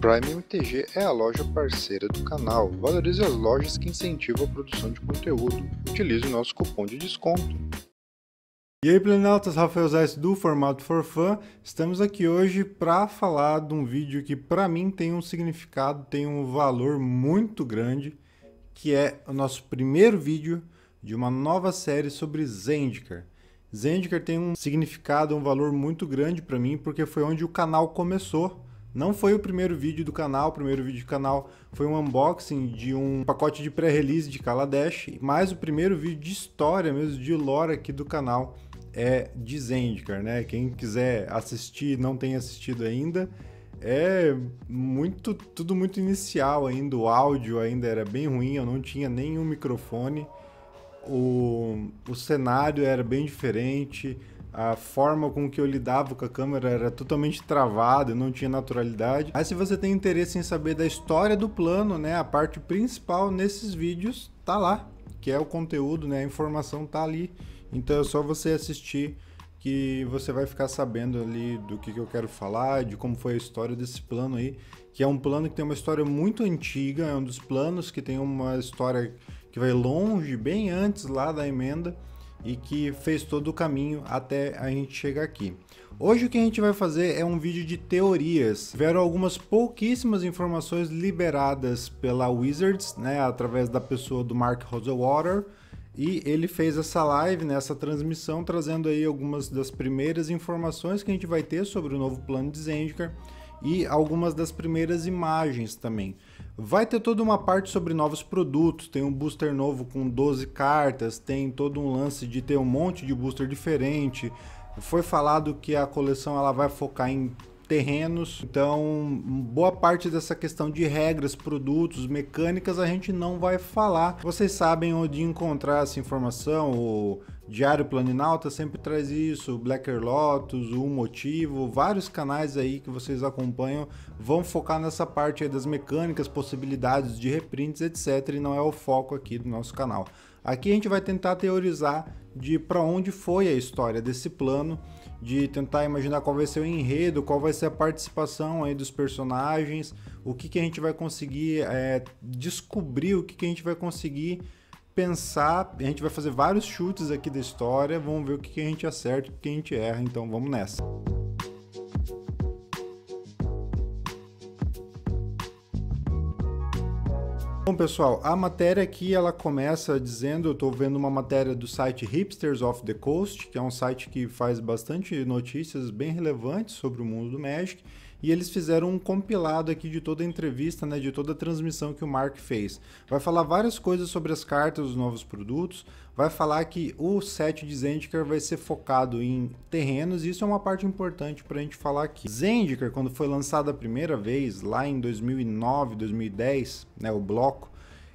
Prime MTG é a loja parceira do canal. Valorize as lojas que incentivam a produção de conteúdo. Utilize o nosso cupom de desconto. E aí, Plenautas, Rafael Zais do Formato For Fun. Estamos aqui hoje para falar de um vídeo que para mim tem um significado, tem um valor muito grande, que é o nosso primeiro vídeo de uma nova série sobre Zendikar. Zendikar tem um significado, um valor muito grande para mim, porque foi onde o canal começou não foi o primeiro vídeo do canal, o primeiro vídeo do canal foi um unboxing de um pacote de pré-release de Kaladesh, mas o primeiro vídeo de história mesmo, de lore aqui do canal é de Zendikar, né? Quem quiser assistir não tem assistido ainda, é muito tudo muito inicial ainda, o áudio ainda era bem ruim, eu não tinha nenhum microfone, o, o cenário era bem diferente, a forma com que eu lidava com a câmera era totalmente travada, não tinha naturalidade. Mas se você tem interesse em saber da história do plano, né, a parte principal nesses vídeos tá lá, que é o conteúdo, né, a informação tá ali. Então é só você assistir que você vai ficar sabendo ali do que, que eu quero falar, de como foi a história desse plano aí, que é um plano que tem uma história muito antiga, é um dos planos que tem uma história que vai longe, bem antes lá da emenda e que fez todo o caminho até a gente chegar aqui. Hoje o que a gente vai fazer é um vídeo de teorias. Tiveram algumas pouquíssimas informações liberadas pela Wizards, né, através da pessoa do Mark Rosewater, e ele fez essa live, nessa né, transmissão, trazendo aí algumas das primeiras informações que a gente vai ter sobre o novo plano de Zendikar e algumas das primeiras imagens também. Vai ter toda uma parte sobre novos produtos, tem um booster novo com 12 cartas, tem todo um lance de ter um monte de booster diferente. Foi falado que a coleção ela vai focar em terrenos. Então, boa parte dessa questão de regras, produtos, mecânicas, a gente não vai falar. Vocês sabem onde encontrar essa informação, o Diário Planinalta sempre traz isso, Blacker Lotus, O Motivo, vários canais aí que vocês acompanham vão focar nessa parte das mecânicas, possibilidades de reprints, etc. E não é o foco aqui do nosso canal. Aqui a gente vai tentar teorizar de para onde foi a história desse plano de tentar imaginar qual vai ser o enredo, qual vai ser a participação aí dos personagens, o que, que a gente vai conseguir é, descobrir, o que, que a gente vai conseguir pensar. A gente vai fazer vários chutes aqui da história, vamos ver o que, que a gente acerta, o que, que a gente erra, então vamos nessa. Bom, pessoal, a matéria aqui ela começa dizendo, eu estou vendo uma matéria do site Hipsters of the Coast, que é um site que faz bastante notícias bem relevantes sobre o mundo do Magic e eles fizeram um compilado aqui de toda a entrevista, né, de toda a transmissão que o Mark fez. Vai falar várias coisas sobre as cartas os novos produtos, vai falar que o set de Zendikar vai ser focado em terrenos, e isso é uma parte importante para a gente falar aqui. Zendikar, quando foi lançado a primeira vez, lá em 2009, 2010, né, o bloco,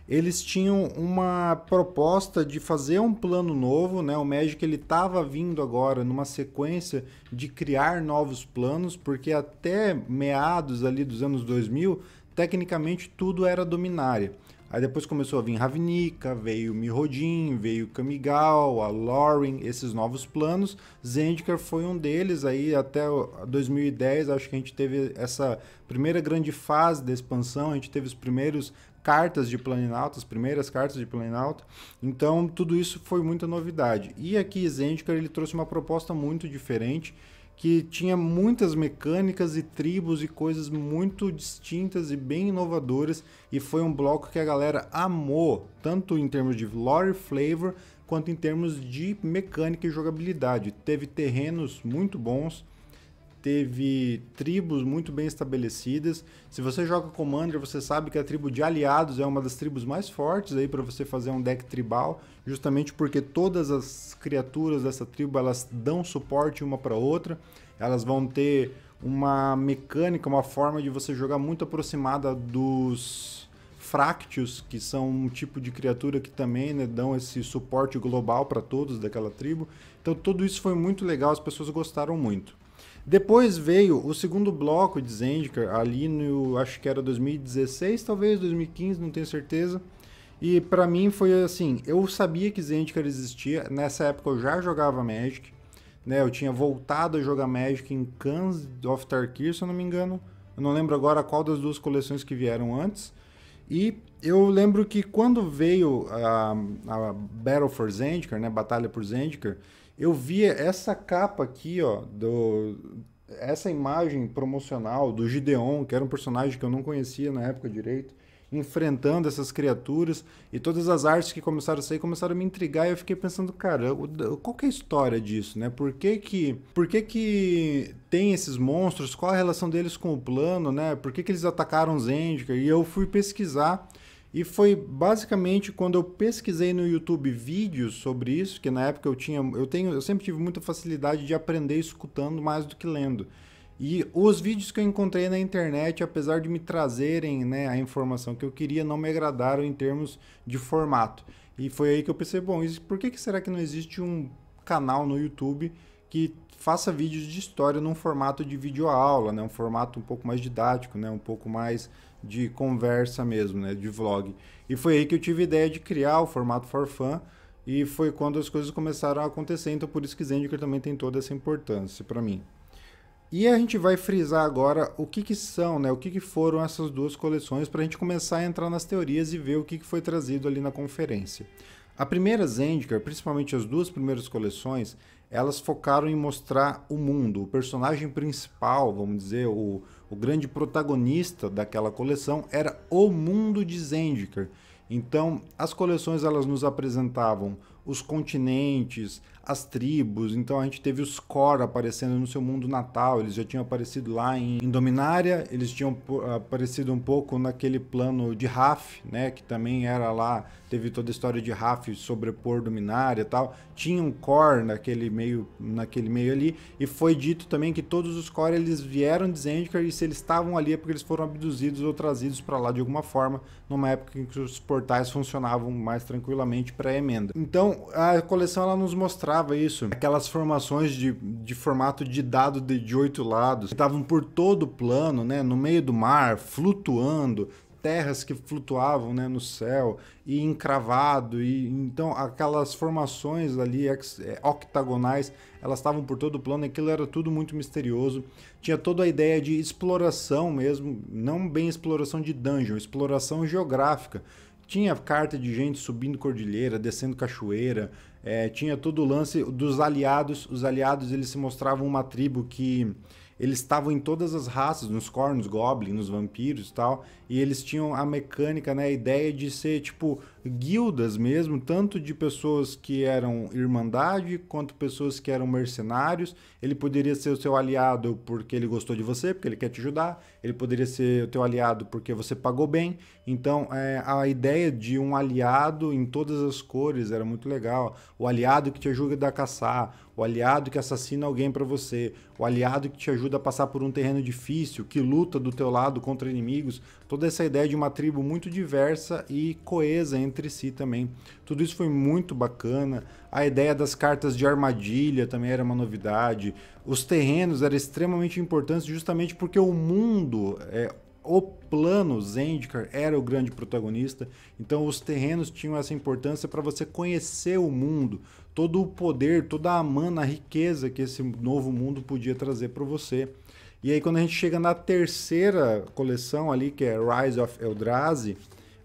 eles tinham uma proposta de fazer um plano novo, né? O Magic ele estava vindo agora numa sequência de criar novos planos, porque até meados ali dos anos 2000, tecnicamente tudo era dominária. Aí depois começou a vir Ravnica, veio Mirrodin, veio Kamigal, a Loring, esses novos planos. Zendikar foi um deles, aí até 2010 acho que a gente teve essa primeira grande fase da expansão, a gente teve os primeiros cartas de Planinalto, as primeiras cartas de Planinalto. Então tudo isso foi muita novidade. E aqui Zendikar ele trouxe uma proposta muito diferente, que tinha muitas mecânicas e tribos e coisas muito distintas e bem inovadoras e foi um bloco que a galera amou, tanto em termos de lore flavor quanto em termos de mecânica e jogabilidade. Teve terrenos muito bons, teve tribos muito bem estabelecidas. Se você joga Commander, você sabe que a tribo de aliados é uma das tribos mais fortes aí para você fazer um deck tribal, justamente porque todas as criaturas dessa tribo elas dão suporte uma para outra. Elas vão ter uma mecânica, uma forma de você jogar muito aproximada dos Fractius, que são um tipo de criatura que também né, dão esse suporte global para todos daquela tribo. Então tudo isso foi muito legal, as pessoas gostaram muito. Depois veio o segundo bloco de Zendikar, ali no, acho que era 2016, talvez 2015, não tenho certeza. E para mim foi assim, eu sabia que Zendikar existia, nessa época eu já jogava Magic, né? Eu tinha voltado a jogar Magic em Cans of Tarkir, se eu não me engano. Eu não lembro agora qual das duas coleções que vieram antes. E eu lembro que quando veio a, a Battle for Zendikar, né, Batalha por Zendikar, eu via essa capa aqui, ó, do, essa imagem promocional do Gideon, que era um personagem que eu não conhecia na época direito, enfrentando essas criaturas e todas as artes que começaram a sair começaram a me intrigar e eu fiquei pensando, cara, qual que é a história disso, né? Por que que, por que, que tem esses monstros? Qual a relação deles com o plano, né? Por que que eles atacaram Zendikar? E eu fui pesquisar e foi basicamente quando eu pesquisei no YouTube vídeos sobre isso, que na época eu tinha, eu tenho, eu sempre tive muita facilidade de aprender escutando mais do que lendo. E os vídeos que eu encontrei na internet, apesar de me trazerem né, a informação que eu queria, não me agradaram em termos de formato. E foi aí que eu pensei, bom, por que, que será que não existe um canal no YouTube que faça vídeos de história num formato de videoaula, né? um formato um pouco mais didático, né? um pouco mais de conversa mesmo, né? De vlog. E foi aí que eu tive a ideia de criar o formato for fun, e foi quando as coisas começaram a acontecer, então por isso que Zendikar também tem toda essa importância para mim. E a gente vai frisar agora o que, que são, né? O que, que foram essas duas coleções para a gente começar a entrar nas teorias e ver o que, que foi trazido ali na conferência. A primeira Zendikar, principalmente as duas primeiras coleções, elas focaram em mostrar o mundo, o personagem principal, vamos dizer, o, o grande protagonista daquela coleção era o mundo de Zendikar. Então, as coleções elas nos apresentavam os continentes, as tribos, então a gente teve os Kor aparecendo no seu mundo natal, eles já tinham aparecido lá em, Dominária, eles tinham aparecido um pouco naquele plano de Raf, né, que também era lá, teve toda a história de Raf sobrepor Dominária e tal, tinha um Kor naquele meio, naquele meio ali, e foi dito também que todos os Kor eles vieram de Zendikar e se eles estavam ali é porque eles foram abduzidos ou trazidos para lá de alguma forma, numa época em que os portais funcionavam mais tranquilamente para emenda. Então, a coleção ela nos mostrava mostrava isso. Aquelas formações de, de formato de dado de, de oito lados, estavam por todo o plano, né? No meio do mar, flutuando, terras que flutuavam né, no céu e encravado e então aquelas formações ali é, octagonais elas estavam por todo o plano aquilo era tudo muito misterioso tinha toda a ideia de exploração mesmo não bem exploração de dungeon exploração geográfica tinha carta de gente subindo cordilheira, descendo cachoeira, é, tinha todo o lance dos aliados. Os aliados eles se mostravam uma tribo que eles estavam em todas as raças, nos cornos, goblins, nos vampiros e tal, e eles tinham a mecânica, né, a ideia de ser tipo guildas mesmo, tanto de pessoas que eram irmandade quanto pessoas que eram mercenários. Ele poderia ser o seu aliado porque ele gostou de você, porque ele quer te ajudar. Ele poderia ser o teu aliado porque você pagou bem. Então, é, a ideia de um aliado em todas as cores era muito legal. O aliado que te ajuda a caçar, o aliado que assassina alguém para você, o aliado que te ajuda a passar por um terreno difícil, que luta do teu lado contra inimigos. Toda essa ideia de uma tribo muito diversa e coesa entre entre si também. Tudo isso foi muito bacana. A ideia das cartas de armadilha também era uma novidade. Os terrenos eram extremamente importantes justamente porque o mundo, é, o plano Zendikar era o grande protagonista, então os terrenos tinham essa importância para você conhecer o mundo, todo o poder, toda a mana, a riqueza que esse novo mundo podia trazer para você. E aí quando a gente chega na terceira coleção ali, que é Rise of Eldrazi,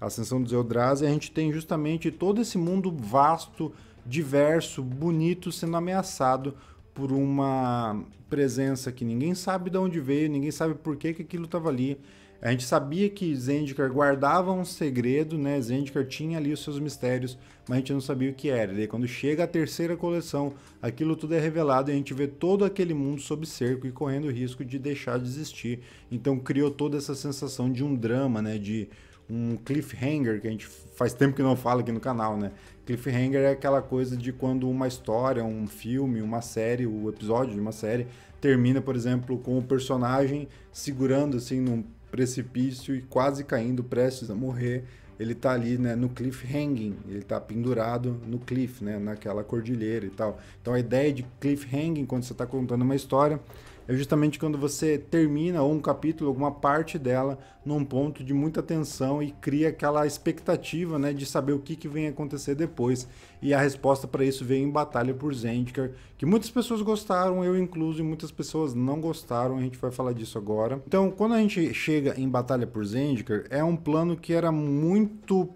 a ascensão dos Eldrazi, a gente tem justamente todo esse mundo vasto, diverso, bonito sendo ameaçado por uma presença que ninguém sabe de onde veio, ninguém sabe por que, que aquilo estava ali. A gente sabia que Zendikar guardava um segredo, né? Zendikar tinha ali os seus mistérios, mas a gente não sabia o que era. E daí, quando chega a terceira coleção, aquilo tudo é revelado e a gente vê todo aquele mundo sob cerco e correndo o risco de deixar de existir. Então criou toda essa sensação de um drama, né? De um cliffhanger, que a gente faz tempo que não fala aqui no canal, né? Cliffhanger é aquela coisa de quando uma história, um filme, uma série, o um episódio de uma série termina, por exemplo, com o personagem segurando assim num precipício e quase caindo, prestes a morrer. Ele tá ali, né, no cliffhanging, ele tá pendurado no cliff, né, naquela cordilheira e tal. Então a ideia de cliffhanging quando você tá contando uma história é justamente quando você termina um capítulo, alguma parte dela, num ponto de muita tensão e cria aquela expectativa né, de saber o que, que vem acontecer depois. E a resposta para isso veio em Batalha por Zendikar, que muitas pessoas gostaram, eu incluso, e muitas pessoas não gostaram. A gente vai falar disso agora. Então, quando a gente chega em Batalha por Zendikar, é um plano que era muito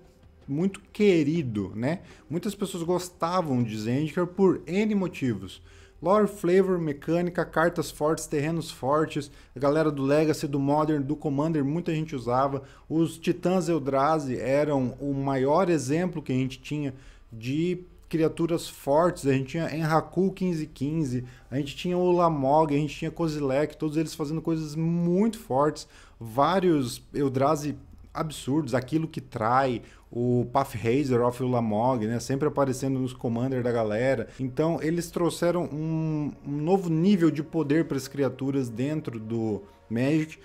muito querido, né? Muitas pessoas gostavam de Zendikar por N motivos Lore, flavor, mecânica, cartas fortes, terrenos fortes, a galera do Legacy, do Modern, do Commander, muita gente usava. Os Titãs Eldrazi eram o maior exemplo que a gente tinha de criaturas fortes. A gente tinha Enraku 1515, a gente tinha o Lamog, a gente tinha Kozilek, todos eles fazendo coisas muito fortes. Vários Eldrazi absurdos, aquilo que trai, o Pathfinder of Lamog, né? Sempre aparecendo nos Commander da galera. Então, eles trouxeram um, um novo nível de poder para as criaturas dentro do Magic.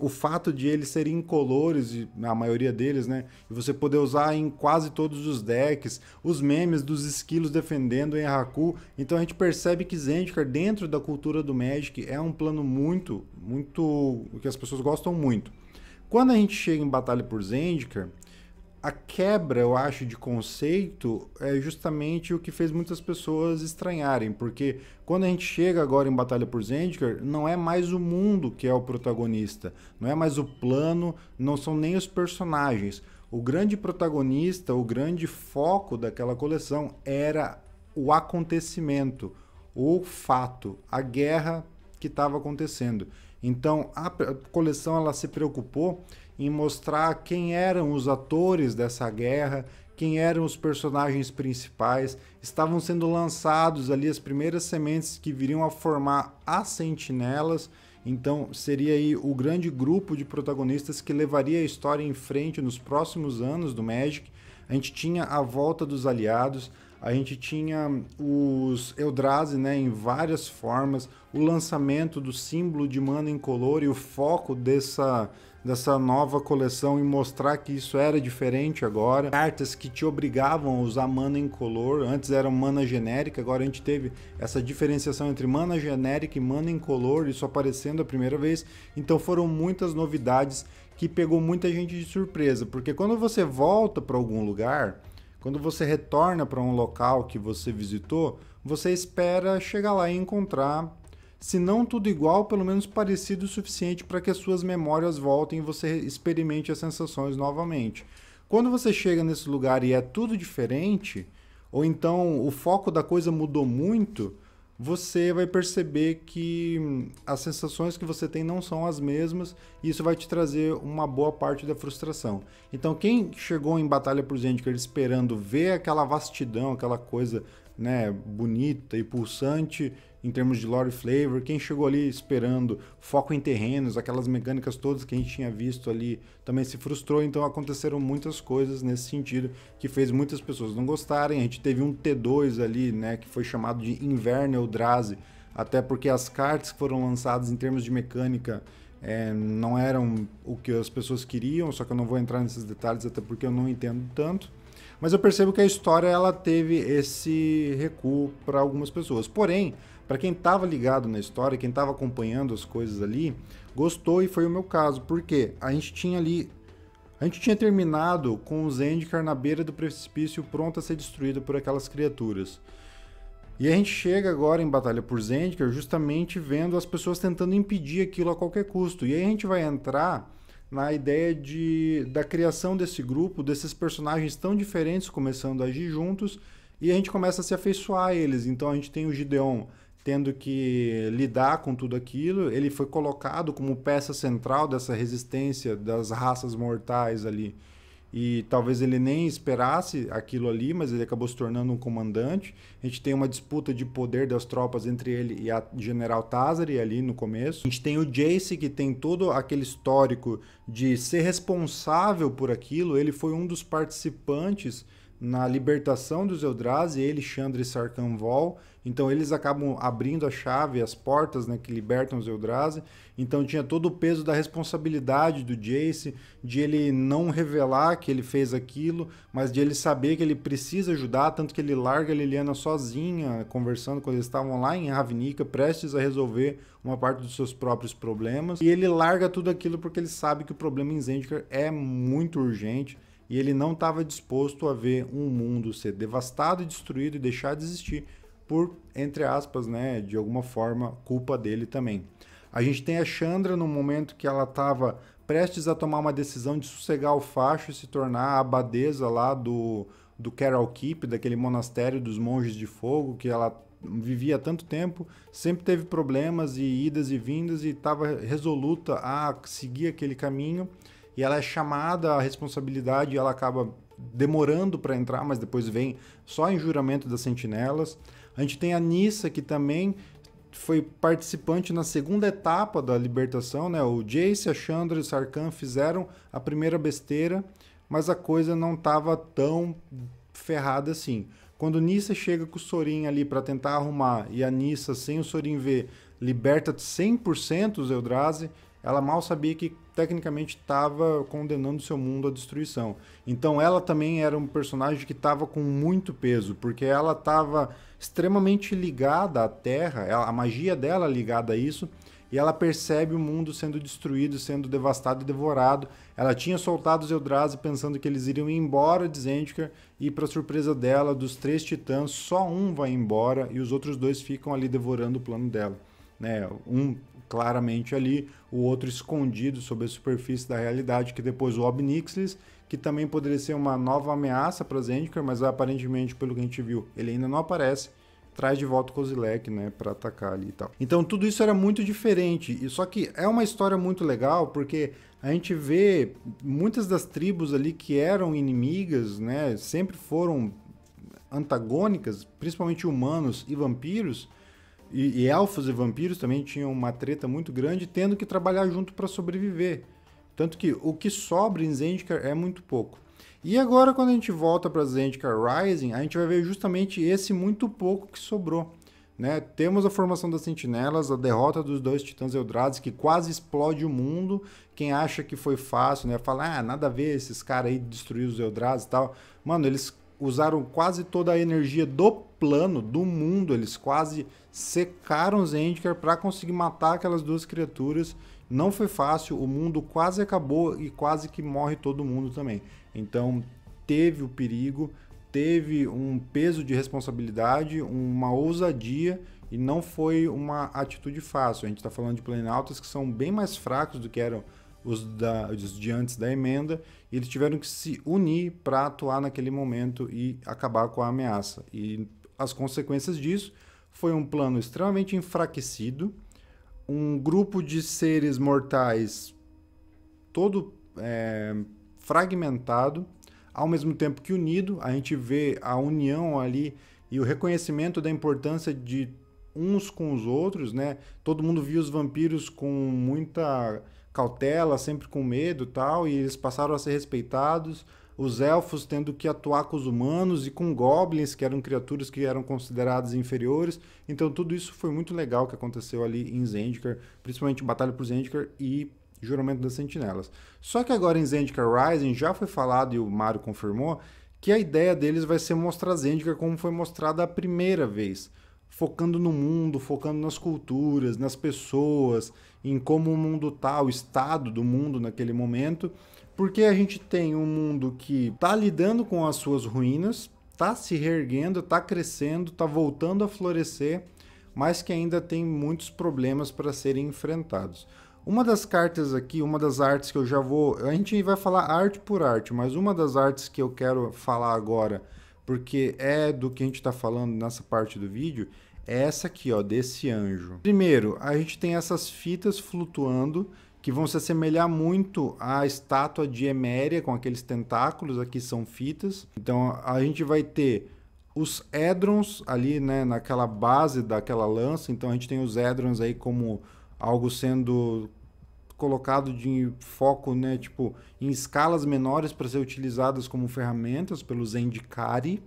O fato de eles serem incolores, a maioria deles, né? E você poder usar em quase todos os decks, os memes dos esquilos defendendo em Haku. Então a gente percebe que Zendikar, dentro da cultura do Magic, é um plano muito, muito. que as pessoas gostam muito. Quando a gente chega em Batalha por Zendikar, a quebra, eu acho, de conceito é justamente o que fez muitas pessoas estranharem, porque quando a gente chega agora em Batalha por Zendikar, não é mais o mundo que é o protagonista, não é mais o plano, não são nem os personagens. O grande protagonista, o grande foco daquela coleção era o acontecimento, o fato, a guerra que estava acontecendo. Então a coleção ela se preocupou em mostrar quem eram os atores dessa guerra, quem eram os personagens principais, estavam sendo lançados ali as primeiras sementes que viriam a formar as sentinelas. Então, seria aí o grande grupo de protagonistas que levaria a história em frente nos próximos anos do Magic. A gente tinha a volta dos aliados, a gente tinha os Eldrazi né, em várias formas, o lançamento do símbolo de mana incolor e o foco dessa dessa nova coleção e mostrar que isso era diferente agora. Cartas que te obrigavam a usar mana em color antes era mana genérica, agora a gente teve essa diferenciação entre mana genérica e mana em color isso aparecendo a primeira vez. Então foram muitas novidades que pegou muita gente de surpresa, porque quando você volta para algum lugar, quando você retorna para um local que você visitou, você espera chegar lá e encontrar se não tudo igual, pelo menos parecido o suficiente para que as suas memórias voltem e você experimente as sensações novamente. Quando você chega nesse lugar e é tudo diferente, ou então o foco da coisa mudou muito, você vai perceber que hum, as sensações que você tem não são as mesmas e isso vai te trazer uma boa parte da frustração. Então, quem chegou em Batalha por Zendikar esperando ver aquela vastidão, aquela coisa né, bonita e pulsante em termos de lore flavor. Quem chegou ali esperando foco em terrenos, aquelas mecânicas todas que a gente tinha visto ali, também se frustrou. Então aconteceram muitas coisas nesse sentido que fez muitas pessoas não gostarem. A gente teve um T2 ali, né, que foi chamado de Inverno Eldrazi, até porque as cartas que foram lançadas em termos de mecânica é, não eram o que as pessoas queriam, só que eu não vou entrar nesses detalhes até porque eu não entendo tanto. Mas eu percebo que a história ela teve esse recuo para algumas pessoas. Porém, para quem estava ligado na história, quem estava acompanhando as coisas ali, gostou e foi o meu caso, porque a gente tinha ali a gente tinha terminado com o Zendikar na beira do precipício pronto a ser destruído por aquelas criaturas. E a gente chega agora em Batalha por Zendikar é justamente vendo as pessoas tentando impedir aquilo a qualquer custo. E aí a gente vai entrar na ideia de, da criação desse grupo, desses personagens tão diferentes começando a agir juntos, e a gente começa a se afeiçoar a eles. Então a gente tem o Gideon tendo que lidar com tudo aquilo, ele foi colocado como peça central dessa resistência das raças mortais ali e talvez ele nem esperasse aquilo ali, mas ele acabou se tornando um comandante. A gente tem uma disputa de poder das tropas entre ele e a General Tazari ali no começo. A gente tem o Jace que tem todo aquele histórico de ser responsável por aquilo. Ele foi um dos participantes na libertação dos Eldrazi, ele, Chandra e Sarkhan Vol então eles acabam abrindo a chave, as portas né, que libertam os Eldrazi. Então tinha todo o peso da responsabilidade do Jace, de ele não revelar que ele fez aquilo, mas de ele saber que ele precisa ajudar, tanto que ele larga a Liliana sozinha, conversando quando eles estavam lá em Ravnica, prestes a resolver uma parte dos seus próprios problemas. E ele larga tudo aquilo porque ele sabe que o problema em Zendikar é muito urgente e ele não estava disposto a ver um mundo ser devastado e destruído e deixar de existir por, entre aspas, né, de alguma forma, culpa dele também. A gente tem a Chandra no momento que ela estava prestes a tomar uma decisão de sossegar o facho e se tornar a abadesa lá do, do Carol Keep, daquele monastério dos monges de fogo, que ela vivia há tanto tempo, sempre teve problemas e idas e vindas e estava resoluta a seguir aquele caminho. E ela é chamada à responsabilidade e ela acaba demorando para entrar, mas depois vem só em juramento das sentinelas. A gente tem a Nissa, que também foi participante na segunda etapa da libertação, né? O Jace, a Chandra e o Sarkhan fizeram a primeira besteira, mas a coisa não estava tão ferrada assim. Quando Nissa chega com o Sorin ali para tentar arrumar e a Nissa, sem o Sorin ver, liberta 100% os Eldrazi, ela mal sabia que tecnicamente estava condenando seu mundo à destruição. Então ela também era um personagem que estava com muito peso, porque ela estava extremamente ligada à Terra, a magia dela é ligada a isso, e ela percebe o mundo sendo destruído, sendo devastado e devorado. Ela tinha soltado os Eldrazi pensando que eles iriam embora de Zendikar, e para surpresa dela, dos três titãs, só um vai embora e os outros dois ficam ali devorando o plano dela né? Um claramente ali, o outro escondido sob a superfície da realidade, que depois o Obnixlis, que também poderia ser uma nova ameaça para Zendikar, mas aparentemente, pelo que a gente viu, ele ainda não aparece traz de volta o Kozilek, né, para atacar ali e tal. Então tudo isso era muito diferente. E só que é uma história muito legal porque a gente vê muitas das tribos ali que eram inimigas, né, sempre foram antagônicas, principalmente humanos e vampiros, e, e, elfos e vampiros também tinham uma treta muito grande, tendo que trabalhar junto para sobreviver. Tanto que o que sobra em Zendikar é muito pouco. E agora, quando a gente volta para Zendikar Rising, a gente vai ver justamente esse muito pouco que sobrou. Né? Temos a formação das sentinelas, a derrota dos dois titãs Eldrazi, que quase explode o mundo. Quem acha que foi fácil, né? Fala, ah, nada a ver esses caras aí destruir os Eldrazi e tal. Mano, eles usaram quase toda a energia do plano, do mundo. Eles quase secaram os Zendikar para conseguir matar aquelas duas criaturas. Não foi fácil, o mundo quase acabou e quase que morre todo mundo também. Então teve o perigo, teve um peso de responsabilidade, uma ousadia e não foi uma atitude fácil. A gente está falando de planaltas que são bem mais fracos do que eram os, da, os de antes da emenda, e eles tiveram que se unir para atuar naquele momento e acabar com a ameaça. E as consequências disso foi um plano extremamente enfraquecido, um grupo de seres mortais todo é, fragmentado, ao mesmo tempo que unido, a gente vê a união ali e o reconhecimento da importância de uns com os outros, né? Todo mundo via os vampiros com muita cautela, sempre com medo tal, e eles passaram a ser respeitados. Os elfos tendo que atuar com os humanos e com goblins, que eram criaturas que eram consideradas inferiores. Então, tudo isso foi muito legal que aconteceu ali em Zendikar, principalmente Batalha por Zendikar e Juramento das Sentinelas. Só que agora em Zendikar Rising já foi falado e o Mario confirmou que a ideia deles vai ser mostrar Zendikar como foi mostrada a primeira vez, focando no mundo, focando nas culturas, nas pessoas, em como o mundo está, o estado do mundo naquele momento, porque a gente tem um mundo que está lidando com as suas ruínas, está se reerguendo, está crescendo, está voltando a florescer, mas que ainda tem muitos problemas para serem enfrentados. Uma das cartas aqui, uma das artes que eu já vou. A gente vai falar arte por arte, mas uma das artes que eu quero falar agora porque é do que a gente está falando nessa parte do vídeo, é essa aqui, ó, desse anjo. Primeiro, a gente tem essas fitas flutuando que vão se assemelhar muito à estátua de Eméria com aqueles tentáculos, aqui são fitas. Então a gente vai ter os edrons ali, né, naquela base daquela lança. Então a gente tem os edrons aí como algo sendo colocado de foco, né, tipo, em escalas menores para ser utilizadas como ferramentas pelo Zendikari.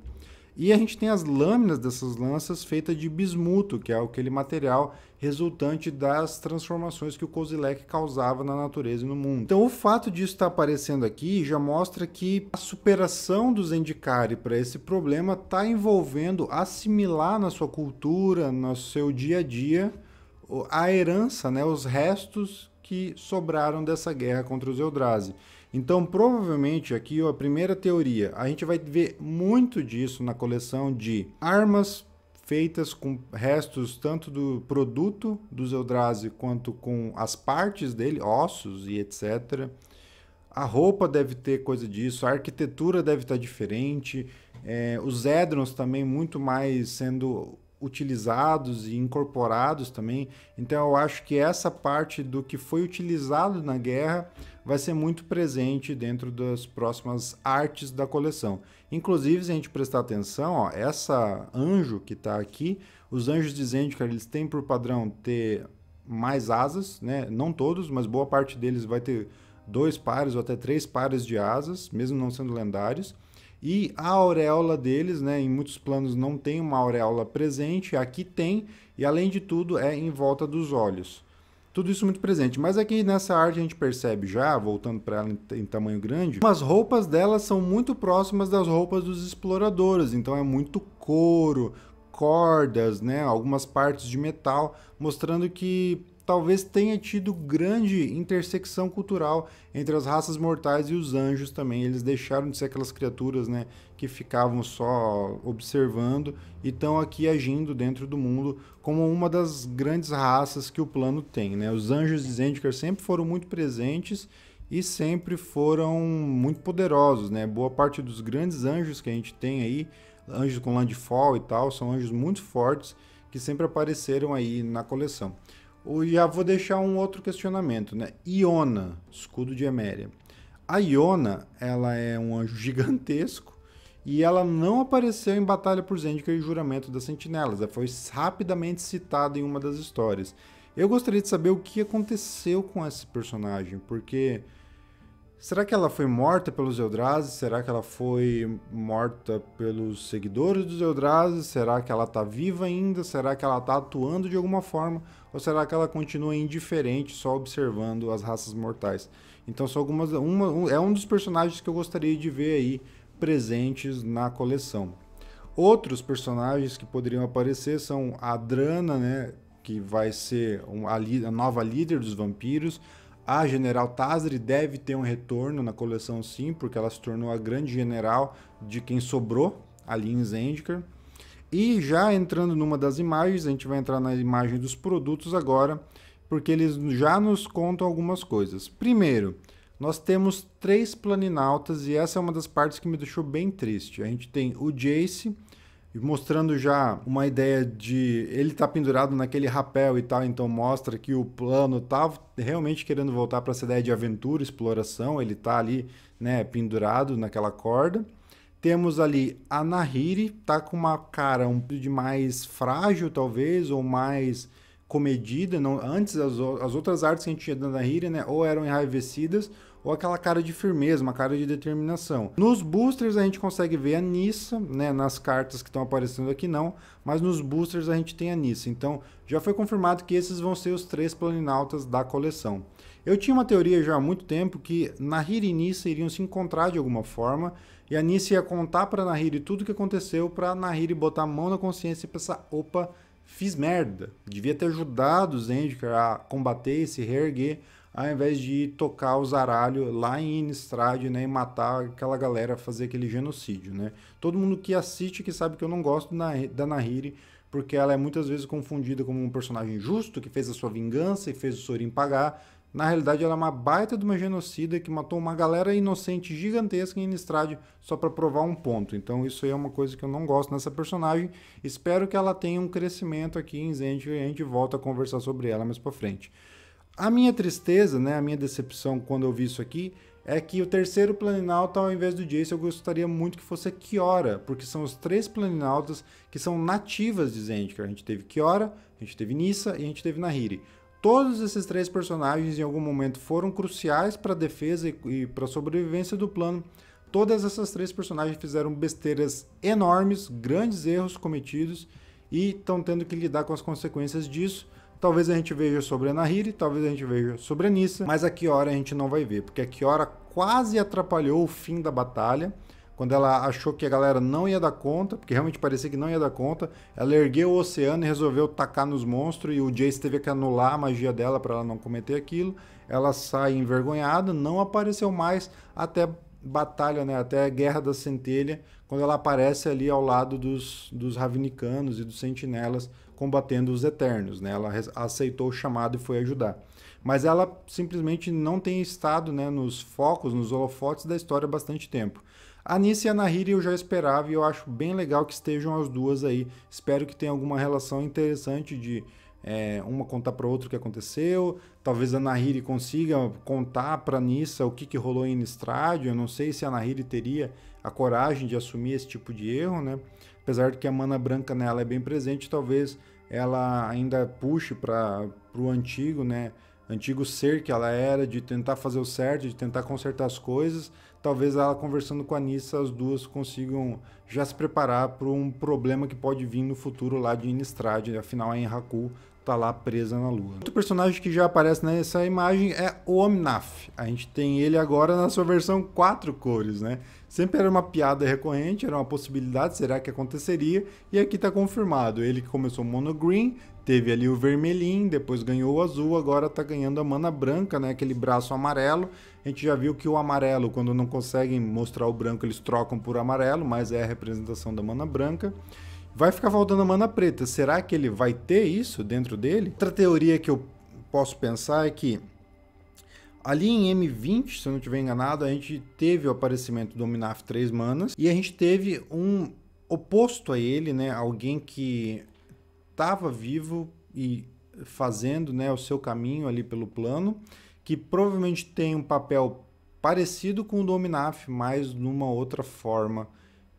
E a gente tem as lâminas dessas lanças feitas de bismuto, que é aquele material resultante das transformações que o Kozilek causava na natureza e no mundo. Então, o fato disso estar tá aparecendo aqui já mostra que a superação dos Zendikari para esse problema está envolvendo assimilar na sua cultura, no seu dia a dia, a herança, né, os restos que sobraram dessa guerra contra os Eldrazi. Então, provavelmente, aqui ó, a primeira teoria, a gente vai ver muito disso na coleção de armas feitas com restos tanto do produto dos Eldrazi quanto com as partes dele, ossos e etc. A roupa deve ter coisa disso, a arquitetura deve estar diferente, é, os Edrons também muito mais sendo utilizados e incorporados também. Então eu acho que essa parte do que foi utilizado na guerra vai ser muito presente dentro das próximas artes da coleção. Inclusive, se a gente prestar atenção, ó, essa anjo que está aqui, os anjos de que eles têm por padrão ter mais asas, né? Não todos, mas boa parte deles vai ter dois pares ou até três pares de asas, mesmo não sendo lendários e a auréola deles, né, em muitos planos não tem uma auréola presente, aqui tem, e além de tudo é em volta dos olhos. Tudo isso muito presente, mas aqui é nessa arte a gente percebe já, voltando para ela em tamanho grande, as roupas delas são muito próximas das roupas dos exploradores, então é muito couro, cordas, né, algumas partes de metal, mostrando que talvez tenha tido grande intersecção cultural entre as raças mortais e os anjos também. Eles deixaram de ser aquelas criaturas né, que ficavam só observando e estão aqui agindo dentro do mundo como uma das grandes raças que o plano tem. Né? Os anjos de Zendikar sempre foram muito presentes e sempre foram muito poderosos. Né? Boa parte dos grandes anjos que a gente tem aí, anjos com landfall e tal, são anjos muito fortes que sempre apareceram aí na coleção já vou deixar um outro questionamento, né? Iona, escudo de Eméria. A Iona, ela é um anjo gigantesco e ela não apareceu em Batalha por Zendikar e é Juramento das Sentinelas. Ela foi rapidamente citada em uma das histórias. Eu gostaria de saber o que aconteceu com esse personagem, porque Será que ela foi morta pelos Eldrazi? Será que ela foi morta pelos seguidores dos Eldrazi? Será que ela tá viva ainda? Será que ela tá atuando de alguma forma? Ou será que ela continua indiferente, só observando as raças mortais? Então são algumas. Uma, um, é um dos personagens que eu gostaria de ver aí presentes na coleção. Outros personagens que poderiam aparecer são a Drana, né? Que vai ser um, a, a nova líder dos vampiros a General Tazri deve ter um retorno na coleção sim, porque ela se tornou a grande general de quem sobrou ali em Zendikar. E já entrando numa das imagens, a gente vai entrar na imagem dos produtos agora, porque eles já nos contam algumas coisas. Primeiro, nós temos três planinautas e essa é uma das partes que me deixou bem triste. A gente tem o Jace, e mostrando já uma ideia de ele tá pendurado naquele rapel e tal, então mostra que o plano tá realmente querendo voltar para essa ideia de aventura, exploração, ele tá ali, né, pendurado naquela corda. Temos ali a Nahiri, tá com uma cara um de mais frágil talvez ou mais comedida, não, antes as, as outras artes que a gente tinha da Nahiri, né, ou eram enraivecidas ou aquela cara de firmeza, uma cara de determinação. Nos boosters a gente consegue ver a Nissa, né? Nas cartas que estão aparecendo aqui não, mas nos boosters a gente tem a Nissa. Então já foi confirmado que esses vão ser os três planinautas da coleção. Eu tinha uma teoria já há muito tempo que Nahiri e Nissa iriam se encontrar de alguma forma e a Nissa ia contar para Nahiri tudo o que aconteceu para Nahiri botar a mão na consciência e pensar, opa, fiz merda. Devia ter ajudado o Zendikar a combater e se reerguer, ao invés de ir tocar o zaralho lá em Inistrad, né, e matar aquela galera, fazer aquele genocídio, né? Todo mundo que assiste que sabe que eu não gosto da Nahiri, porque ela é muitas vezes confundida como um personagem justo que fez a sua vingança e fez o Sorin pagar. Na realidade, ela é uma baita de uma genocida que matou uma galera inocente gigantesca em Inistrad só para provar um ponto. Então, isso aí é uma coisa que eu não gosto nessa personagem. Espero que ela tenha um crescimento aqui em Zend e a gente volta a conversar sobre ela mais para frente. A minha tristeza, né, a minha decepção quando eu vi isso aqui, é que o terceiro planinalto, ao invés do Jace, eu gostaria muito que fosse a Kiora, porque são os três planinaltas que são nativas de Zendikar. A gente teve Kiora, a gente teve Nissa e a gente teve Nahiri. Todos esses três personagens, em algum momento, foram cruciais para a defesa e, e para a sobrevivência do plano. Todas essas três personagens fizeram besteiras enormes, grandes erros cometidos e estão tendo que lidar com as consequências disso Talvez a gente veja sobre a Nahiri, talvez a gente veja sobre a Nissa, mas a Kiora a gente não vai ver, porque a Kiora quase atrapalhou o fim da batalha, quando ela achou que a galera não ia dar conta, porque realmente parecia que não ia dar conta, ela ergueu o oceano e resolveu tacar nos monstros e o Jace teve que anular a magia dela para ela não cometer aquilo. Ela sai envergonhada, não apareceu mais até batalha, né, até a Guerra da Centelha, quando ela aparece ali ao lado dos, dos Ravnicanos e dos Sentinelas, combatendo os Eternos. Né? Ela aceitou o chamado e foi ajudar. Mas ela simplesmente não tem estado né, nos focos, nos holofotes da história há bastante tempo. A e a Nahiri eu já esperava e eu acho bem legal que estejam as duas aí. Espero que tenha alguma relação interessante de é, uma contar para outra o que aconteceu. Talvez a Nahiri consiga contar para Nissa o que, que rolou em Estrádio. Eu não sei se a Nahiri teria a coragem de assumir esse tipo de erro, né? apesar de que a mana branca nela é bem presente, talvez ela ainda puxe para o antigo, né? Antigo ser que ela era, de tentar fazer o certo, de tentar consertar as coisas. Talvez ela conversando com a Nissa, as duas consigam já se preparar para um problema que pode vir no futuro lá de Innistrad. Afinal, a é Enraku tá lá presa na lua. Outro personagem que já aparece nessa imagem é o Omnaf. A gente tem ele agora na sua versão quatro cores, né? Sempre era uma piada recorrente, era uma possibilidade, será que aconteceria? E aqui tá confirmado. Ele começou mono green, teve ali o vermelhinho, depois ganhou o azul, agora tá ganhando a mana branca, né? Aquele braço amarelo. A gente já viu que o amarelo, quando não conseguem mostrar o branco, eles trocam por amarelo, mas é a representação da mana branca vai ficar faltando mana preta. Será que ele vai ter isso dentro dele? Outra teoria que eu posso pensar é que ali em M20, se eu não estiver enganado, a gente teve o aparecimento do Minaf 3 manas e a gente teve um oposto a ele, né, alguém que estava vivo e fazendo, né, o seu caminho ali pelo plano, que provavelmente tem um papel parecido com o do mas numa outra forma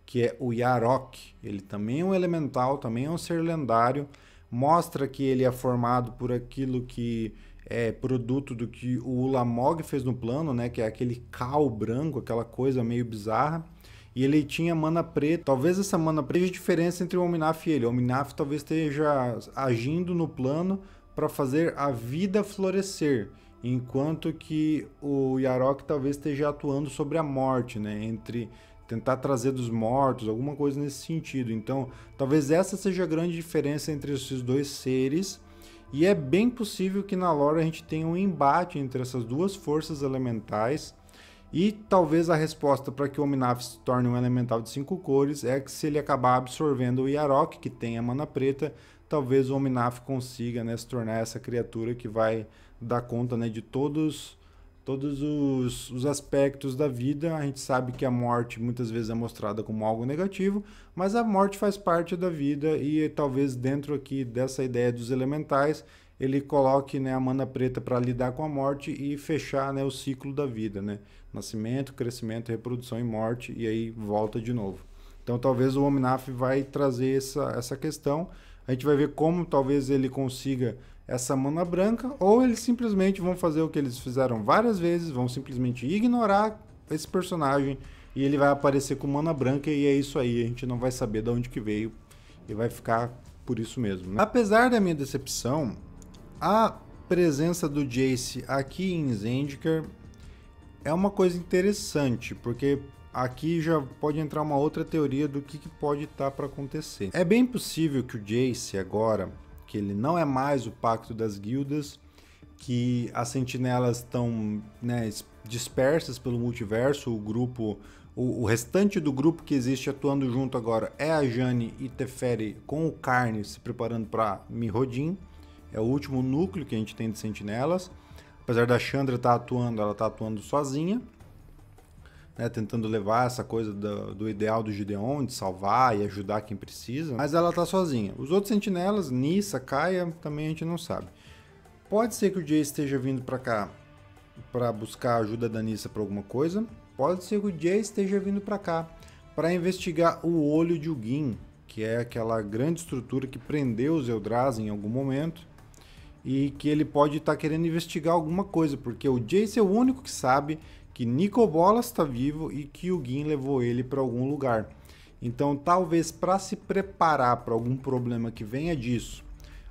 que é o Yarok. Ele também é um elemental, também é um ser lendário. Mostra que ele é formado por aquilo que é produto do que o Ulamog fez no plano, né? Que é aquele cal branco, aquela coisa meio bizarra. E ele tinha mana preta. Talvez essa mana preta seja a diferença entre o Omnaf e ele. O Omnaf talvez esteja agindo no plano para fazer a vida florescer enquanto que o Yarok talvez esteja atuando sobre a morte, né? Entre tentar trazer dos mortos, alguma coisa nesse sentido. Então, talvez essa seja a grande diferença entre esses dois seres. E é bem possível que na lore a gente tenha um embate entre essas duas forças elementais. E talvez a resposta para que o Ominaf se torne um elemental de cinco cores é que se ele acabar absorvendo o Yarok, que tem a mana preta, talvez o Ominaf consiga né, se tornar essa criatura que vai dar conta né, de todos todos os, os, aspectos da vida. A gente sabe que a morte muitas vezes é mostrada como algo negativo, mas a morte faz parte da vida e talvez dentro aqui dessa ideia dos elementais ele coloque né, a mana preta para lidar com a morte e fechar né, o ciclo da vida, né? Nascimento, crescimento, reprodução e morte, e aí volta de novo. Então talvez o Omnaf vai trazer essa, essa questão. A gente vai ver como talvez ele consiga essa mana branca, ou eles simplesmente vão fazer o que eles fizeram várias vezes, vão simplesmente ignorar esse personagem e ele vai aparecer com mana branca e é isso aí, a gente não vai saber de onde que veio e vai ficar por isso mesmo. Né? Apesar da minha decepção, a presença do Jace aqui em Zendikar é uma coisa interessante, porque aqui já pode entrar uma outra teoria do que, que pode estar tá para acontecer. É bem possível que o Jace agora que ele não é mais o Pacto das Guildas, que as sentinelas estão né, dispersas pelo multiverso, o grupo. O, o, restante do grupo que existe atuando junto agora é a Jane e Teferi com o Carne se preparando para Mirodin. É o último núcleo que a gente tem de sentinelas. Apesar da Chandra estar tá atuando, ela está atuando sozinha né, tentando levar essa coisa do, do, ideal do Gideon, de salvar e ajudar quem precisa, mas ela tá sozinha. Os outros sentinelas, Nissa, Kaia, também a gente não sabe. Pode ser que o Jay esteja vindo para cá para buscar a ajuda da Nissa para alguma coisa. Pode ser que o Jay esteja vindo para cá para investigar o olho de Ugin, que é aquela grande estrutura que prendeu os Eldrazi em algum momento e que ele pode estar tá querendo investigar alguma coisa, porque o Jace é o único que sabe que Bolas está vivo e que o Guin levou ele para algum lugar. Então, talvez para se preparar para algum problema que venha disso,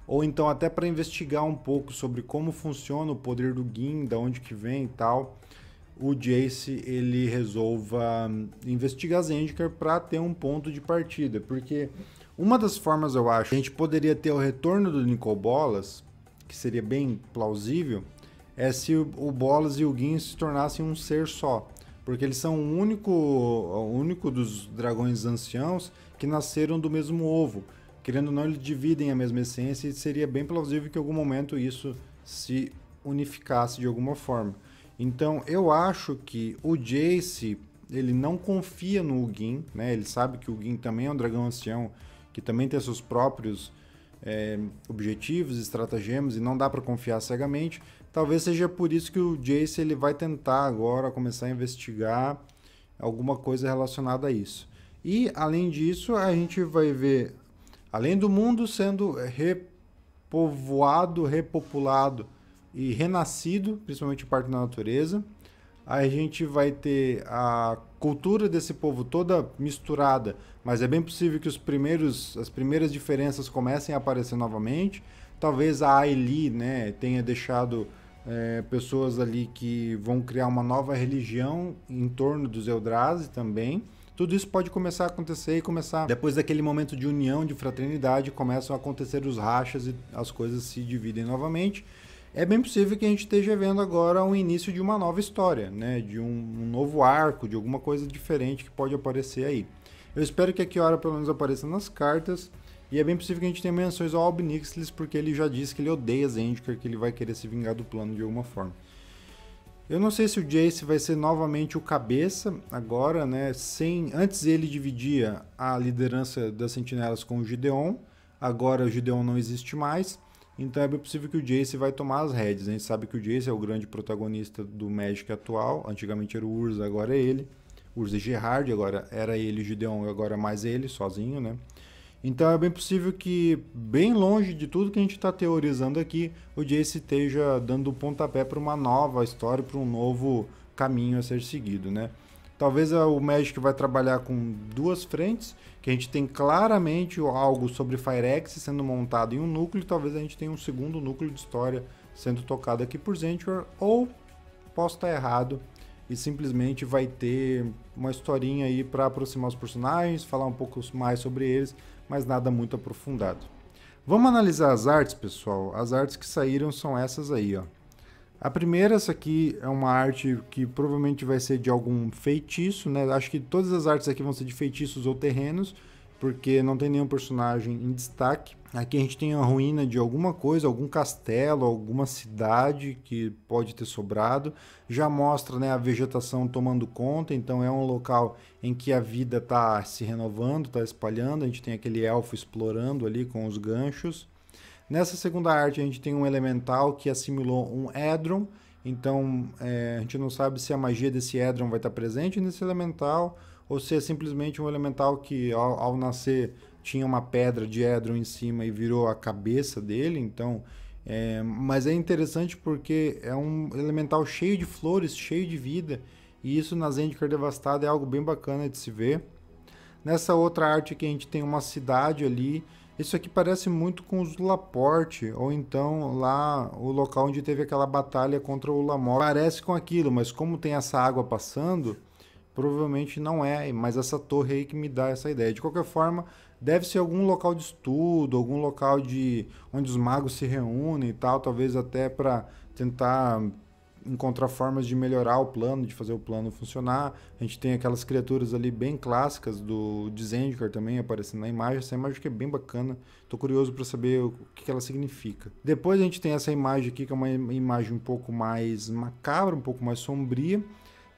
ou então até para investigar um pouco sobre como funciona o poder do Guin, da onde que vem e tal, o Jace ele resolva hum, investigar Zendikar para ter um ponto de partida, porque uma das formas eu acho, que a gente poderia ter o retorno do Bolas, que seria bem plausível, é se o, Bolas e o Gin se tornassem um ser só. Porque eles são o único, o único dos dragões anciãos que nasceram do mesmo ovo. Querendo ou não, eles dividem a mesma essência e seria bem plausível que em algum momento isso se unificasse de alguma forma. Então eu acho que o Jace ele não confia no Ugin, né? Ele sabe que o Ugin também é um dragão ancião que também tem seus próprios é, objetivos, estratagemas e não dá para confiar cegamente. Talvez seja por isso que o Jace ele vai tentar agora começar a investigar alguma coisa relacionada a isso. E além disso, a gente vai ver além do mundo sendo repovoado, repopulado e renascido, principalmente parte da natureza, a gente vai ter a cultura desse povo toda misturada, mas é bem possível que os primeiros, as primeiras diferenças comecem a aparecer novamente. Talvez a Aili, né, tenha deixado é, pessoas ali que vão criar uma nova religião em torno dos Eldrazi também. Tudo isso pode começar a acontecer e começar. Depois daquele momento de união, de fraternidade, começam a acontecer os rachas e as coisas se dividem novamente. É bem possível que a gente esteja vendo agora o início de uma nova história, né? De um, um novo arco, de alguma coisa diferente que pode aparecer aí. Eu espero que a Kiora pelo menos apareça nas cartas. E é bem possível que a gente tenha menções ao Albinixlis, porque ele já disse que ele odeia Zendikar, que ele vai querer se vingar do plano de alguma forma. Eu não sei se o Jace vai ser novamente o cabeça agora, né? Sem, antes ele dividia a liderança das sentinelas com o Gideon, agora o Gideon não existe mais, então é bem possível que o Jace vai tomar as redes. A gente sabe que o Jace é o grande protagonista do Magic atual, antigamente era o Urza, agora é ele. Urza e Gerard, agora era ele o Gideon, agora é mais ele, sozinho, né? Então é bem possível que, bem longe de tudo que a gente está teorizando aqui, o Jace esteja dando pontapé para uma nova história, para um novo caminho a ser seguido, né? Talvez o Magic vai trabalhar com duas frentes, que a gente tem claramente algo sobre Firex sendo montado em um núcleo, e talvez a gente tenha um segundo núcleo de história sendo tocado aqui por Zentior, ou posso estar errado, e simplesmente vai ter uma historinha aí para aproximar os personagens, falar um pouco mais sobre eles, mas nada muito aprofundado. Vamos analisar as artes, pessoal. As artes que saíram são essas aí, ó. A primeira, essa aqui é uma arte que provavelmente vai ser de algum feitiço, né? Acho que todas as artes aqui vão ser de feitiços ou terrenos porque não tem nenhum personagem em destaque. Aqui a gente tem a ruína de alguma coisa, algum castelo, alguma cidade que pode ter sobrado. Já mostra né, a vegetação tomando conta, então é um local em que a vida está se renovando, está espalhando. A gente tem aquele elfo explorando ali com os ganchos. Nessa segunda arte a gente tem um elemental que assimilou um Edron, então é, a gente não sabe se a magia desse Edron vai estar tá presente nesse elemental ou se é simplesmente um elemental que ao, ao nascer tinha uma pedra de Edron em cima e virou a cabeça dele, então é, mas é interessante porque é um elemental cheio de flores, cheio de vida, e isso na Zendikar devastada é algo bem bacana de se ver. Nessa outra arte que a gente tem uma cidade ali, isso aqui parece muito com os Laporte, ou então lá o local onde teve aquela batalha contra o Lamor. Parece com aquilo, mas como tem essa água passando, Provavelmente não é, mas essa torre aí que me dá essa ideia. De qualquer forma, deve ser algum local de estudo, algum local de onde os magos se reúnem e tal, talvez até para tentar encontrar formas de melhorar o plano, de fazer o plano funcionar. A gente tem aquelas criaturas ali bem clássicas do Zendikar também aparecendo na imagem. Essa imagem que é bem bacana. Tô curioso para saber o que ela significa. Depois a gente tem essa imagem aqui que é uma imagem um pouco mais macabra, um pouco mais sombria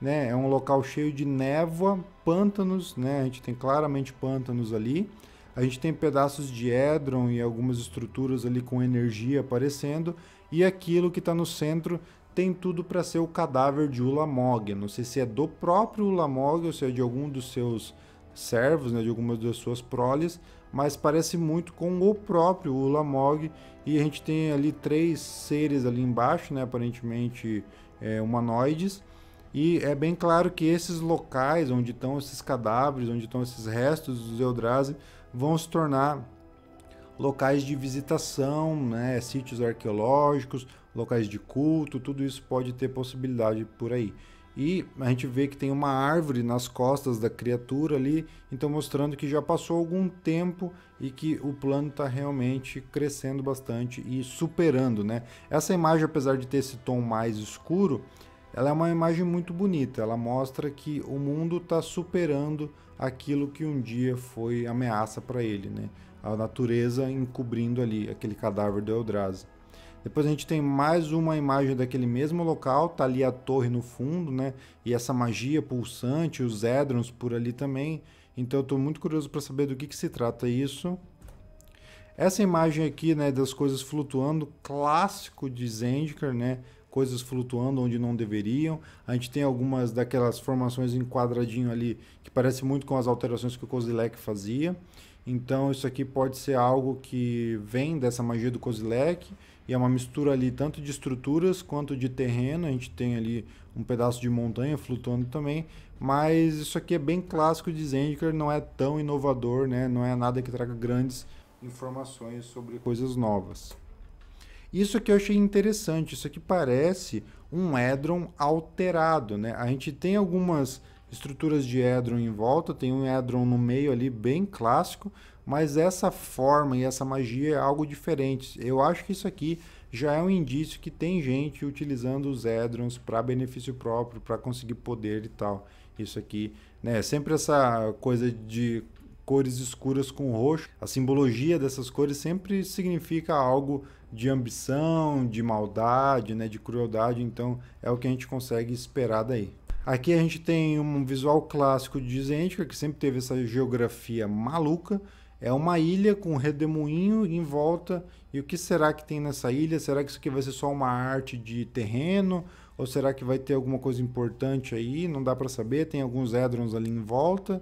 né? É um local cheio de névoa, pântanos, né? A gente tem claramente pântanos ali. A gente tem pedaços de Edron e algumas estruturas ali com energia aparecendo. E aquilo que está no centro tem tudo para ser o cadáver de Ulamog. Não sei se é do próprio Ulamog ou se é de algum dos seus servos, né, de algumas das suas proles, mas parece muito com o próprio Ulamog. E a gente tem ali três seres ali embaixo, né, aparentemente é, humanoides e é bem claro que esses locais onde estão esses cadáveres, onde estão esses restos dos Eldrazi, vão se tornar locais de visitação, né, sítios arqueológicos, locais de culto, tudo isso pode ter possibilidade por aí. E a gente vê que tem uma árvore nas costas da criatura ali, então mostrando que já passou algum tempo e que o plano está realmente crescendo bastante e superando, né? Essa imagem, apesar de ter esse tom mais escuro, ela é uma imagem muito bonita. Ela mostra que o mundo está superando aquilo que um dia foi ameaça para ele, né? A natureza encobrindo ali aquele cadáver do Eldrazi. Depois a gente tem mais uma imagem daquele mesmo local, tá ali a torre no fundo, né? E essa magia pulsante, os Edrons por ali também. Então eu tô muito curioso para saber do que, que se trata isso. Essa imagem aqui, né, das coisas flutuando, clássico de Zendikar, né? coisas flutuando onde não deveriam. A gente tem algumas daquelas formações em quadradinho ali que parece muito com as alterações que o Kozilek fazia. Então isso aqui pode ser algo que vem dessa magia do Kozilek e é uma mistura ali tanto de estruturas quanto de terreno. A gente tem ali um pedaço de montanha flutuando também, mas isso aqui é bem clássico de Zendikar, não é tão inovador, né? Não é nada que traga grandes informações sobre coisas novas. Isso que eu achei interessante, isso aqui parece um édron alterado, né? A gente tem algumas estruturas de édron em volta, tem um édron no meio ali bem clássico, mas essa forma e essa magia é algo diferente. Eu acho que isso aqui já é um indício que tem gente utilizando os édrons para benefício próprio, para conseguir poder e tal. Isso aqui, né? É sempre essa coisa de cores escuras com roxo. A simbologia dessas cores sempre significa algo de ambição, de maldade, né, de crueldade, então é o que a gente consegue esperar daí. Aqui a gente tem um visual clássico de Zendika, que sempre teve essa geografia maluca. É uma ilha com redemoinho em volta. E o que será que tem nessa ilha? Será que isso aqui vai ser só uma arte de terreno? Ou será que vai ter alguma coisa importante aí? Não dá para saber. Tem alguns Edrons ali em volta.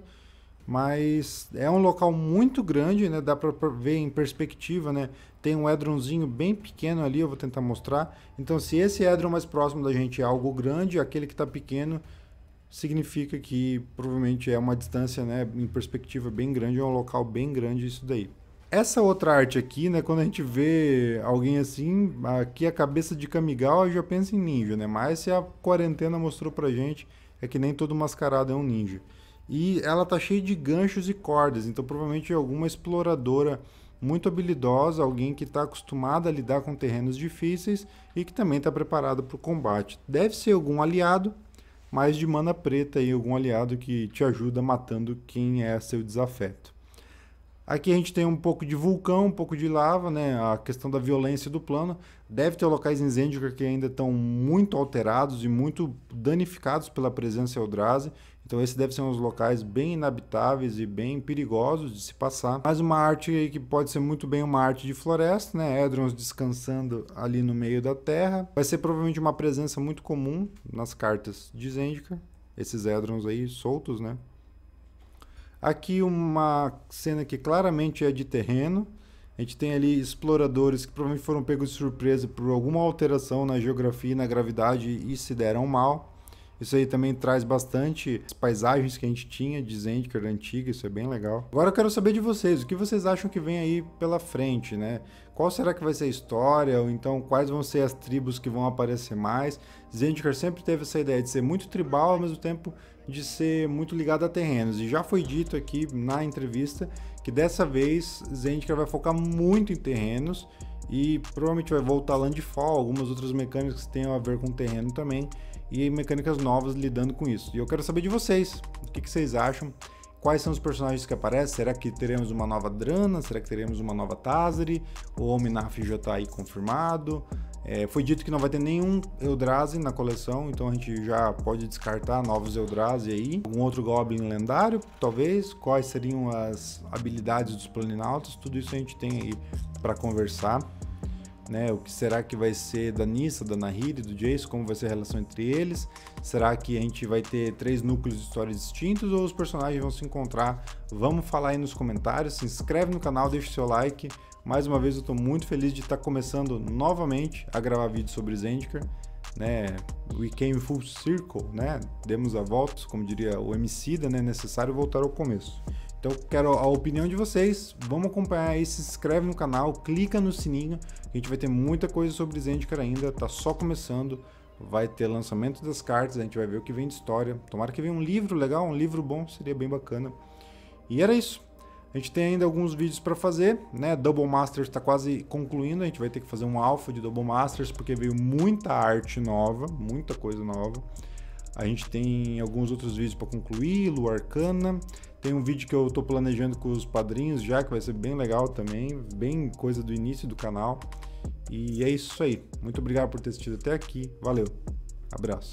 Mas é um local muito grande, né? Dá para ver em perspectiva, né? Tem um edronzinho bem pequeno ali, eu vou tentar mostrar. Então, se esse edron mais próximo da gente é algo grande, aquele que está pequeno significa que provavelmente é uma distância, né, em perspectiva bem grande, é um local bem grande isso daí. Essa outra arte aqui, né, quando a gente vê alguém assim, aqui a cabeça de Kamigawa já pensa em ninja, né? Mas se a quarentena mostrou pra gente é que nem todo mascarado é um ninja. E ela tá cheia de ganchos e cordas, então provavelmente é alguma exploradora muito habilidosa, alguém que está acostumada a lidar com terrenos difíceis e que também está preparada para o combate. Deve ser algum aliado, mas de mana preta e algum aliado que te ajuda matando quem é seu desafeto. Aqui a gente tem um pouco de vulcão, um pouco de lava, né? A questão da violência do plano. Deve ter locais incêndios que ainda estão muito alterados e muito danificados pela presença Eldrazi. Então esse deve ser um dos locais bem inabitáveis e bem perigosos de se passar. Mas uma arte que pode ser muito bem uma arte de floresta, né? Edrons descansando ali no meio da terra. Vai ser provavelmente uma presença muito comum nas cartas de Zendikar. Esses Edrons aí soltos, né? Aqui uma cena que claramente é de terreno. A gente tem ali exploradores que provavelmente foram pegos de surpresa por alguma alteração na geografia e na gravidade e se deram mal. Isso aí também traz bastante as paisagens que a gente tinha de Zendikar antiga, isso é bem legal. Agora eu quero saber de vocês, o que vocês acham que vem aí pela frente, né? Qual será que vai ser a história? Ou então quais vão ser as tribos que vão aparecer mais? Zendikar sempre teve essa ideia de ser muito tribal, ao mesmo tempo de ser muito ligado a terrenos. E já foi dito aqui na entrevista que dessa vez Zendikar vai focar muito em terrenos e provavelmente vai voltar Landfall, algumas outras mecânicas que tenham a ver com terreno também e mecânicas novas lidando com isso. E eu quero saber de vocês, o que, que vocês acham? Quais são os personagens que aparecem? Será que teremos uma nova Drana? Será que teremos uma nova Tazri? O Ominarf já está aí confirmado. É, foi dito que não vai ter nenhum Eldrazi na coleção, então a gente já pode descartar novos Eldrazi aí. Um outro Goblin lendário, talvez. Quais seriam as habilidades dos Planinautas? Tudo isso a gente tem aí para conversar né? O que será que vai ser da Nissa, da Nahiri, do Jace, como vai ser a relação entre eles? Será que a gente vai ter três núcleos de histórias distintos ou os personagens vão se encontrar? Vamos falar aí nos comentários, se inscreve no canal, deixa seu like. Mais uma vez eu estou muito feliz de estar tá começando novamente a gravar vídeos sobre Zendikar, né? We came full circle, né? Demos a volta, como diria o Emicida, né? Necessário voltar ao começo. Então quero a opinião de vocês. Vamos acompanhar aí, se inscreve no canal, clica no sininho. A gente vai ter muita coisa sobre Zendikar ainda, tá só começando. Vai ter lançamento das cartas, a gente vai ver o que vem de história. Tomara que venha um livro legal, um livro bom, seria bem bacana. E era isso. A gente tem ainda alguns vídeos para fazer, né? Double Masters está quase concluindo, a gente vai ter que fazer um alpha de Double Masters porque veio muita arte nova, muita coisa nova. A gente tem alguns outros vídeos para concluir, Lua Arcana. Tem um vídeo que eu tô planejando com os padrinhos já, que vai ser bem legal também, bem coisa do início do canal. E é isso aí. Muito obrigado por ter assistido até aqui. Valeu. Abraço.